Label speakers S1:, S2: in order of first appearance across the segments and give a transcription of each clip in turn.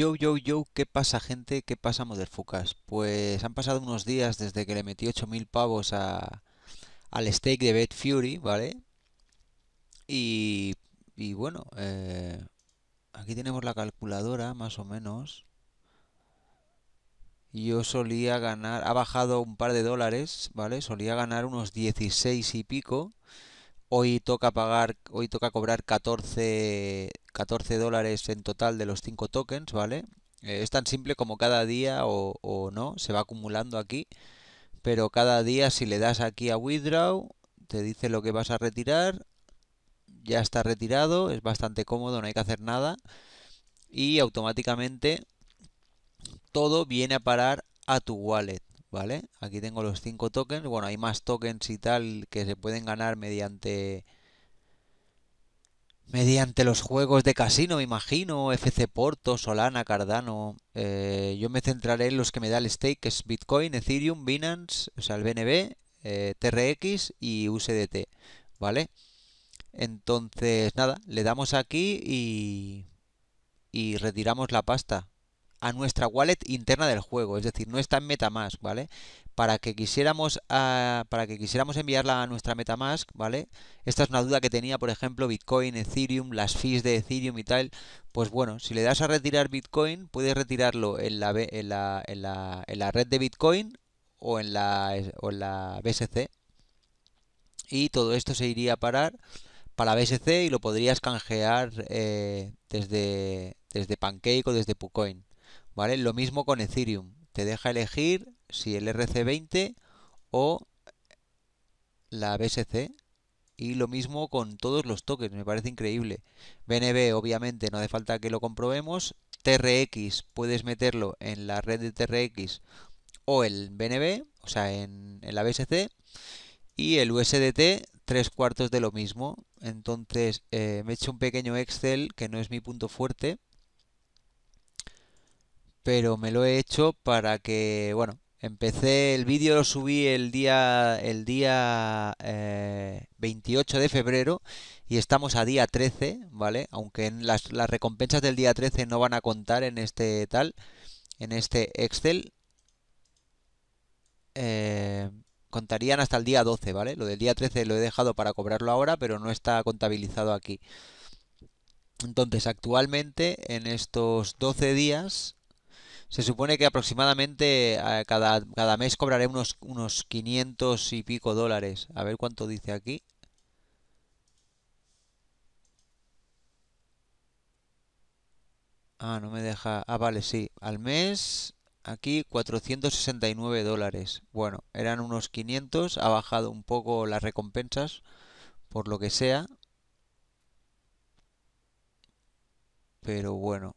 S1: Yo, yo, yo, ¿qué pasa gente? ¿Qué pasa Motherfuckers? Pues han pasado unos días desde que le metí 8.000 pavos a, al stake de Bet Fury, ¿vale? Y, y bueno, eh, aquí tenemos la calculadora, más o menos. Yo solía ganar, ha bajado un par de dólares, ¿vale? Solía ganar unos 16 y pico. Hoy toca pagar, hoy toca cobrar 14, 14 dólares en total de los 5 tokens, ¿vale? Eh, es tan simple como cada día o no, se va acumulando aquí, pero cada día si le das aquí a withdraw, te dice lo que vas a retirar, ya está retirado, es bastante cómodo, no hay que hacer nada y automáticamente todo viene a parar a tu wallet. ¿vale? Aquí tengo los 5 tokens, bueno, hay más tokens y tal que se pueden ganar mediante mediante los juegos de casino, me imagino, FC Porto, Solana, Cardano. Eh, yo me centraré en los que me da el stake, que es Bitcoin, Ethereum, Binance, o sea, el BNB, eh, TRX y USDT, ¿vale? Entonces, nada, le damos aquí y, y retiramos la pasta a nuestra wallet interna del juego, es decir, no está en MetaMask, ¿vale? Para que quisiéramos, ah, para que quisiéramos enviarla a nuestra MetaMask, ¿vale? Esta es una duda que tenía, por ejemplo, Bitcoin, Ethereum, las fees de Ethereum y tal. Pues bueno, si le das a retirar Bitcoin, puedes retirarlo en la, en la, en la, en la red de Bitcoin o en, la, la BSC. Y todo esto se iría a parar para BSC y lo podrías canjear eh, desde, desde Pancake o desde Pucoin. Lo mismo con Ethereum, te deja elegir si el RC20 o la BSC y lo mismo con todos los tokens, me parece increíble. BNB obviamente no hace falta que lo comprobemos, TRX puedes meterlo en la red de TRX o el BNB, o sea, en, la BSC y el USDT tres cuartos de lo mismo. Entonces eh, me he hecho un pequeño Excel que no es mi punto fuerte pero me lo he hecho para que, bueno, empecé el vídeo, lo subí el día, el día 28 eh, de febrero y estamos a día 13, ¿vale? Aunque en las, recompensas del día 13 no van a contar en este tal, en este Excel. Eh, contarían hasta el día 12, ¿vale? Lo del día 13 lo he dejado para cobrarlo ahora, pero no está contabilizado aquí. Entonces, actualmente, en estos 12 días, se supone que aproximadamente eh, cada, mes cobraré unos, unos 500 y pico dólares. A ver cuánto dice aquí. Ah, no me deja... Ah, vale, sí. Al mes, aquí 469 dólares. Bueno, eran unos 500. Ha bajado un poco las recompensas, por lo que sea. Pero bueno.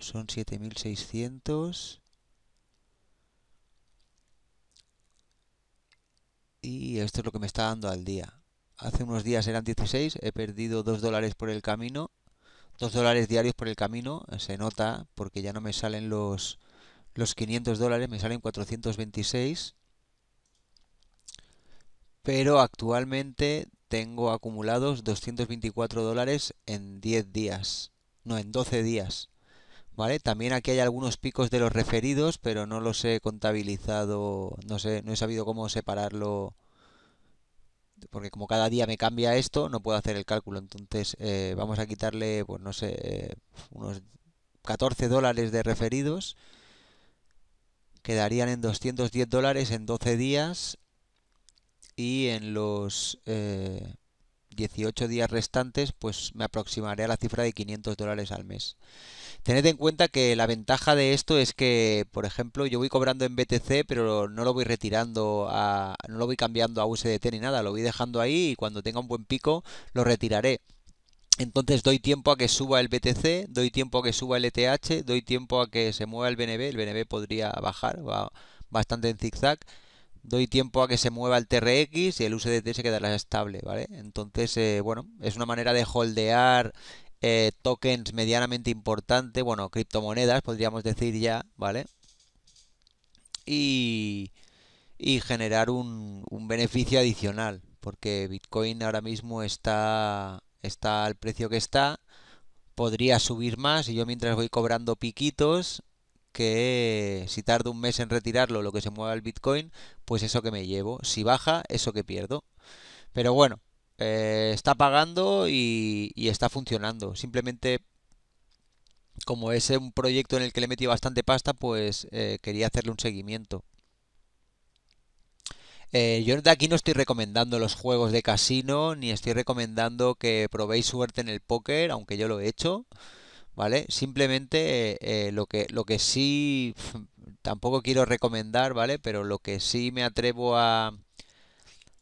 S1: son 7600 y esto es lo que me está dando al día hace unos días eran 16 he perdido 2 dólares por el camino 2 dólares diarios por el camino se nota porque ya no me salen los los 500 dólares me salen 426 pero actualmente tengo acumulados 224 dólares en 10 días no en 12 días también aquí hay algunos picos de los referidos, pero no los he contabilizado, no sé, no he sabido cómo separarlo, porque como cada día me cambia esto, no puedo hacer el cálculo. Entonces eh, vamos a quitarle, pues no sé, unos 14 dólares de referidos, quedarían en 210 dólares en 12 días y en los... Eh, 18 días restantes, pues me aproximaré a la cifra de 500 dólares al mes. Tened en cuenta que la ventaja de esto es que, por ejemplo, yo voy cobrando en BTC, pero no lo voy retirando, a, no lo voy cambiando a USDT ni nada, lo voy dejando ahí y cuando tenga un buen pico lo retiraré. Entonces doy tiempo a que suba el BTC, doy tiempo a que suba el ETH, doy tiempo a que se mueva el BNB, el BNB podría bajar, va bastante en zigzag doy tiempo a que se mueva el TRX y el USDT se quedará estable, ¿vale? Entonces, eh, bueno, es una manera de holdear eh, tokens medianamente importante, bueno, criptomonedas podríamos decir ya, ¿vale? Y, y generar un, un, beneficio adicional, porque Bitcoin ahora mismo está, está al precio que está, podría subir más y yo mientras voy cobrando piquitos, que si tardo un mes en retirarlo, lo que se mueva el Bitcoin, pues eso que me llevo. Si baja, eso que pierdo. Pero bueno, eh, está pagando y, está funcionando. Simplemente, como es un proyecto en el que le metí bastante pasta, pues eh, quería hacerle un seguimiento. Eh, yo de aquí no estoy recomendando los juegos de casino, ni estoy recomendando que probéis suerte en el póker, aunque yo lo he hecho. ¿vale? Simplemente eh, lo, que, lo que sí, tampoco quiero recomendar, ¿vale? Pero lo que sí me atrevo a,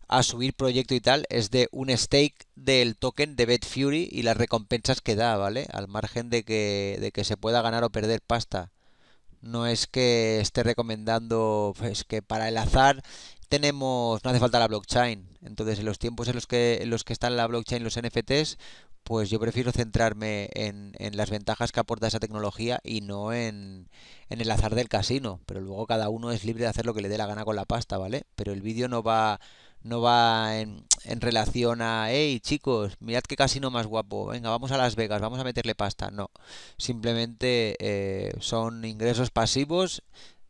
S1: a subir proyecto y tal es de un stake del token de Fury y las recompensas que da, ¿vale? Al margen de que, de que se pueda ganar o perder pasta. No es que esté recomendando pues, que para el azar tenemos, no hace falta la blockchain. Entonces, en los tiempos en los que, los que están la blockchain, los NFTs, pues yo prefiero centrarme en, las ventajas que aporta esa tecnología y no en, el azar del casino. Pero luego cada uno es libre de hacer lo que le dé la gana con la pasta, ¿vale? Pero el vídeo no va, no va en, relación a, hey chicos, mirad qué casino más guapo, venga, vamos a Las Vegas, vamos a meterle pasta. No, simplemente eh, son ingresos pasivos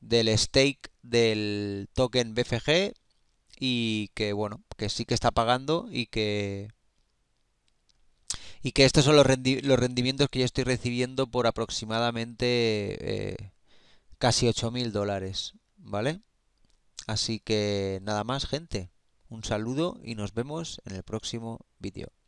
S1: del stake del token BFG y que bueno, que sí que está pagando y que y que estos son los, rendimientos que yo estoy recibiendo por aproximadamente eh, casi 8.000 dólares, ¿vale? Así que nada más, gente. Un saludo y nos vemos en el próximo vídeo.